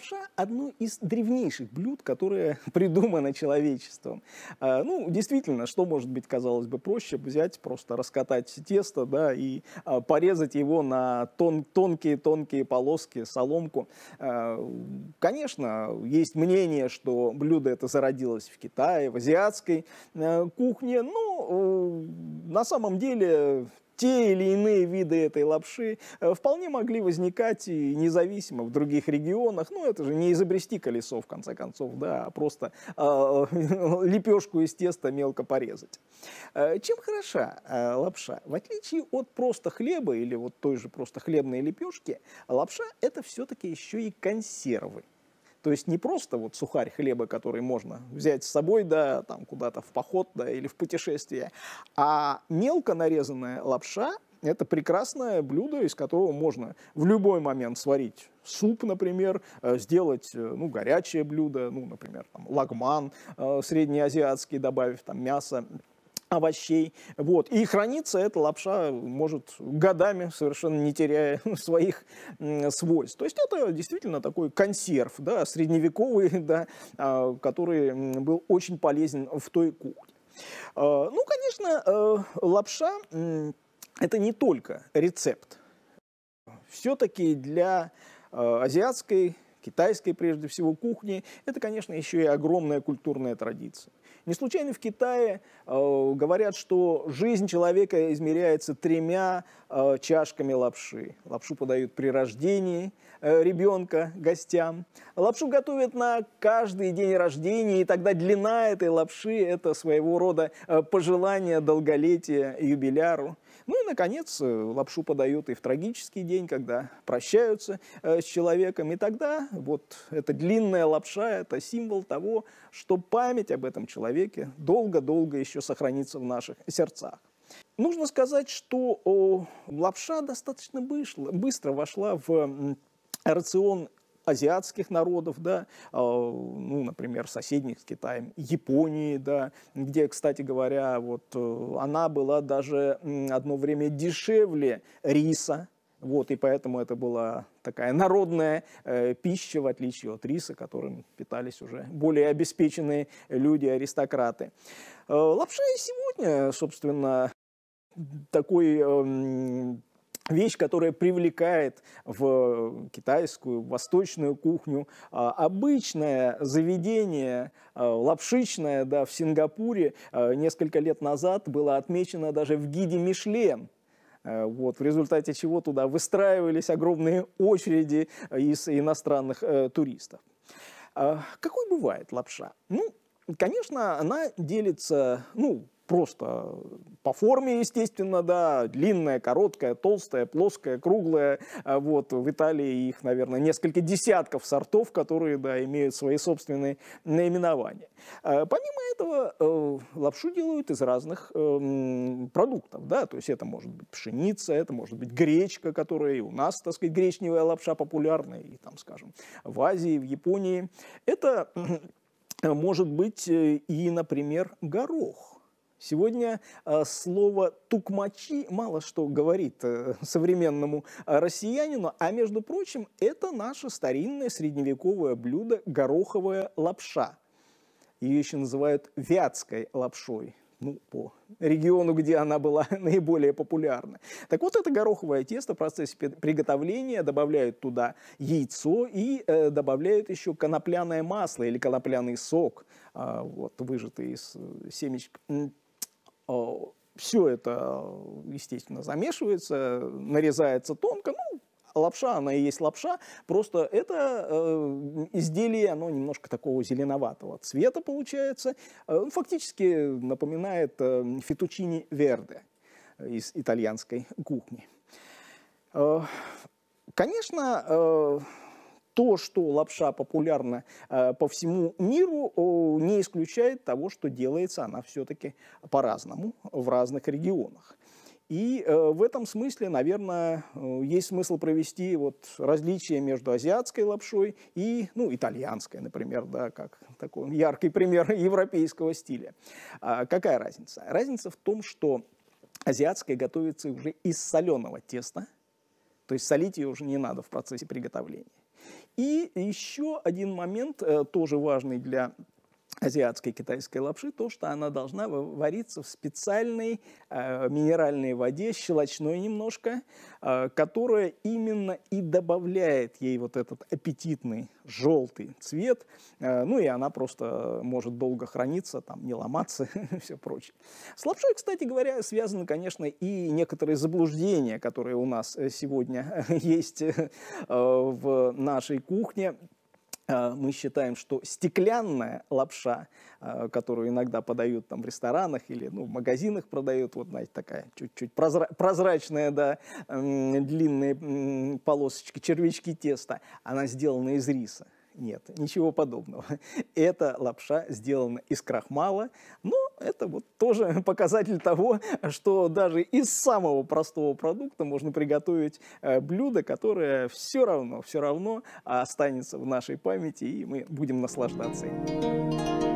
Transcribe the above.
лапша – одно из древнейших блюд, которое придумано человечеством. А, ну, действительно, что может быть, казалось бы, проще взять, просто раскатать тесто, да, и а, порезать его на тонкие-тонкие полоски, соломку. А, конечно, есть мнение, что блюдо это зародилось в Китае, в азиатской э, кухне, но э, на самом деле те или иные виды этой лапши э, вполне могли возникать и независимо в других регионах. Ну, это же не изобрести колесо, в конце концов, да, а просто э, лепешку из теста мелко порезать. Э, чем хороша э, лапша? В отличие от просто хлеба или вот той же просто хлебной лепешки, лапша – это все-таки еще и консервы. То есть не просто вот сухарь хлеба, который можно взять с собой, да, там куда-то в поход, да, или в путешествие, а мелко нарезанная лапша – это прекрасное блюдо, из которого можно в любой момент сварить суп, например, э, сделать э, ну, горячее блюдо, ну, например, там, лагман э, среднеазиатский, добавив там мясо овощей. Вот. И хранится эта лапша может годами, совершенно не теряя своих свойств. То есть это действительно такой консерв, да, средневековый, да, а, который был очень полезен в той кухне. А, ну, конечно, э, лапша – это не только рецепт. Все-таки для э, азиатской китайской прежде всего кухни, это, конечно, еще и огромная культурная традиция. Не случайно в Китае э, говорят, что жизнь человека измеряется тремя э, чашками лапши. Лапшу подают при рождении э, ребенка гостям. Лапшу готовят на каждый день рождения, и тогда длина этой лапши – это своего рода э, пожелание долголетия юбиляру. Ну наконец, э, лапшу подают и в трагический день, когда прощаются э, с человеком. И тогда вот эта длинная лапша – это символ того, что память об этом человеке долго-долго еще сохранится в наших сердцах. Нужно сказать, что лапша достаточно быстро вошла в рацион азиатских народов, да, а, ну, например, соседних с Китаем, Японии, да, где, кстати говоря, вот э, она была даже одно время дешевле риса, вот, и поэтому это была такая народная э, пища, в отличие от риса, которым питались уже более обеспеченные люди-аристократы. Э, лапша и сегодня, собственно, такой э, вещь, которая привлекает в э, китайскую, восточную кухню. А, обычное заведение а, лапшичное да, в Сингапуре а, несколько лет назад было отмечено даже в гиде Мишлен. Э, вот, в результате чего туда выстраивались огромные очереди из иностранных э, туристов. Какой бывает лапша? Ну, конечно, она делится, ну, просто по форме, естественно, да, длинная, короткая, толстая, плоская, круглая. А вот в Италии их, наверное, несколько десятков сортов, которые, да, имеют свои собственные наименования. А помимо этого, э, лапшу делают из разных э, продуктов, да, то есть это может быть пшеница, это может быть гречка, которая и у нас, так сказать, гречневая лапша популярная, и там, скажем, в Азии, в Японии. Это э, может быть и, например, горох Сегодня э, слово «тукмачи» мало что говорит э, современному э, россиянину, а, между прочим, это наше старинное средневековое блюдо гороховая лапша. Ее еще называют вятской лапшой, ну, по региону, где она была наиболее популярна. Так вот, это гороховое тесто в процессе приготовления добавляют туда яйцо и э, добавляют еще конопляное масло или конопляный сок, э, вот, выжатый из семечек Э, Все это, э, естественно, замешивается, нарезается тонко, ну, лапша, она и есть лапша, просто это э, изделие, оно немножко такого зеленоватого цвета получается, э, ну, фактически напоминает э, фетучини верде из итальянской кухни. Э, конечно, э, то, что лапша популярна э, по всему миру, э, не исключает того, что делается она все-таки по-разному в разных регионах. И э, в этом смысле, наверное, э, есть смысл провести вот различие между азиатской лапшой и, ну, итальянской, например, да, как такой яркий пример европейского стиля. А какая разница? Разница в том, что азиатская готовится уже из соленого теста – то есть солить ее уже не надо в процессе приготовления. И еще один момент, э, тоже важный для азиатской китайской лапши то, что она должна вариться в специальной э, минеральной воде, щелочной немножко, э, которая именно и добавляет ей вот этот аппетитный желтый цвет. Э, ну и она просто может долго храниться, там не ломаться, и все прочее. С лапшой, кстати говоря, связаны, конечно, и некоторые заблуждения, которые у нас э, сегодня есть э, в нашей кухне. А, мы считаем, что стеклянная лапша, а, которую иногда подают там в ресторанах или ну, в магазинах продают, вот знаете, такая чуть-чуть прозра прозрачная, да, длинные полосочки, червячки теста, она сделана из риса. Нет, ничего подобного. Эта лапша сделана из крахмала, но ну, это вот тоже показатель того, что даже из самого простого продукта можно приготовить э, блюдо, которое все равно, все равно останется в нашей памяти, и мы будем наслаждаться им.